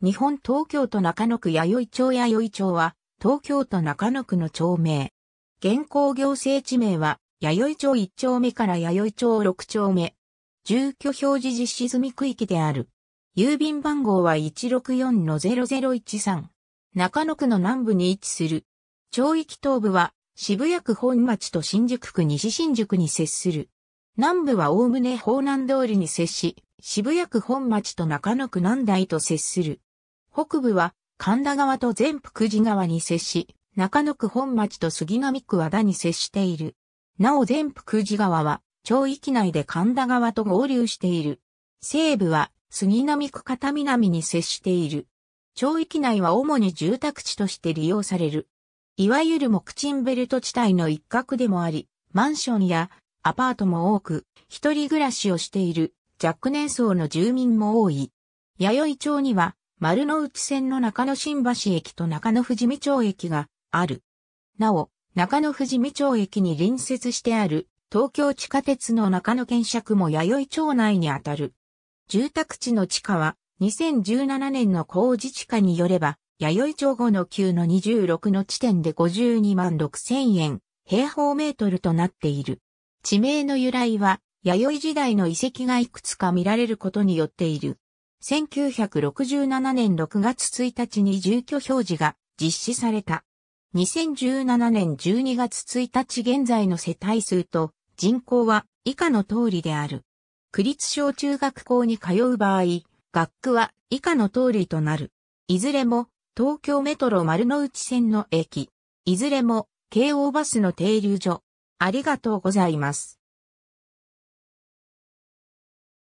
日本東京都中野区弥生町弥生町は、東京都中野区の町名。現行行政地名は、弥生町1丁目から弥生町6丁目。住居表示実施済み区域である。郵便番号は164-0013。中野区の南部に位置する。町域東部は、渋谷区本町と新宿区西新宿に接する。南部はおおむね方南通りに接し、渋谷区本町と中野区南台と接する。北部は神田川と全福寺川に接し、中野区本町と杉並区和田に接している。なお全福寺川は、町域内で神田川と合流している。西部は杉並区片南に接している。町域内は主に住宅地として利用される。いわゆる木鎮ベルト地帯の一角でもあり、マンションやアパートも多く、一人暮らしをしている若年層の住民も多い。弥生町には丸の内線の中野新橋駅と中野富士見町駅がある。なお、中野富士見町駅に隣接してある東京地下鉄の中野検釈も弥生町内にあたる。住宅地の地下は2017年の工事地下によれば、弥生町後の9の26の地点で52万6千円平方メートルとなっている。地名の由来は、弥生時代の遺跡がいくつか見られることによっている。1967年6月1日に住居表示が実施された。2017年12月1日現在の世帯数と人口は以下の通りである。区立小中学校に通う場合、学区は以下の通りとなる。いずれも東京メトロ丸の内線の駅。いずれも京王バスの停留所。ありがとうございます。